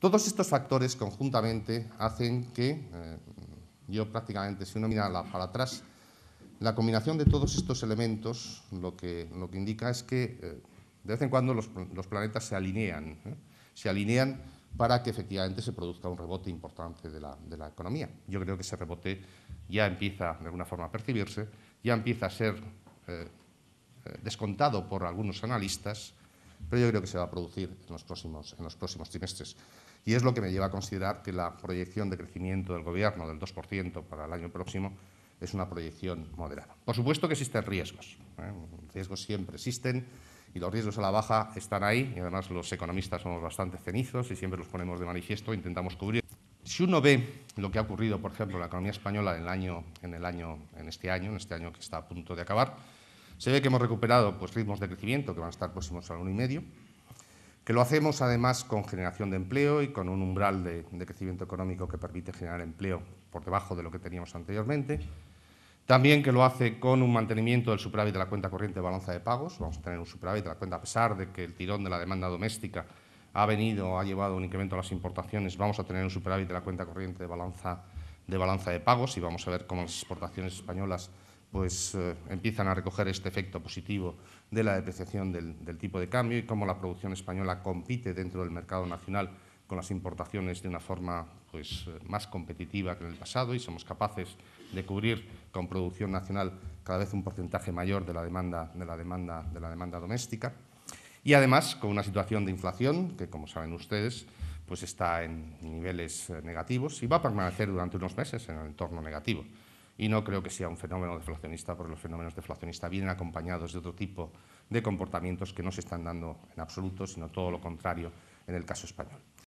Todos estos factores conjuntamente hacen que, eh, yo prácticamente, si uno mira para atrás, la combinación de todos estos elementos lo que, lo que indica es que eh, de vez en cuando los, planetas se alinean, ¿eh? se alinean para que efectivamente se produzca un rebote importante de la, de la, economía. Yo creo que ese rebote ya empieza de alguna forma a percibirse, ya empieza a ser descontado por algunos analistas pero yo creo que se va a producir en los próximos, en los próximos trimestres. Y es lo que me lleva a considerar que la proyección de crecimiento del Gobierno del 2% para el año próximo es una proyección moderada. Por supuesto que existen riesgos, ¿eh? riesgos siempre existen y los riesgos a la baja están ahí y además los economistas somos bastante cenizos y siempre los ponemos de manifiesto, e intentamos cubrir. Si uno ve lo que ha ocurrido, por ejemplo, en la economía española año, en, el año, en este año, en este año que está a punto de acabar, se ve que hemos recuperado pues, ritmos de crecimiento que van a estar próximos al medio que lo hacemos además con generación de empleo y con un umbral de, crecimiento económico que permite generar empleo por debajo de lo que teníamos anteriormente, también que lo hace con un mantenimiento del superávit de la cuenta corriente de balanza de pagos. Vamos a tener un superávit de la cuenta, a pesar de que el tirón de la demanda doméstica ha venido, ha llevado un incremento a las importaciones, vamos a tener un superávit de la cuenta corriente de balanza de, balanza de pagos y vamos a ver cómo las exportaciones españolas pues eh, empiezan a recoger este efecto positivo de la depreciación del, tipo de cambio y cómo la producción española compite dentro del mercado nacional con las importaciones de una forma pues, eh, más competitiva que en el pasado y somos capaces de cubrir con producción nacional cada vez un porcentaje mayor de la demanda, de la de la demanda doméstica. Y además con una situación de inflación que, como saben ustedes, pues está en niveles eh, negativos y va a permanecer durante unos meses en el entorno negativo y no creo que sea un fenómeno deflacionista, porque los fenómenos deflacionistas vienen acompañados de otro tipo de comportamientos que no se están dando en absoluto, sino todo lo contrario en el caso español.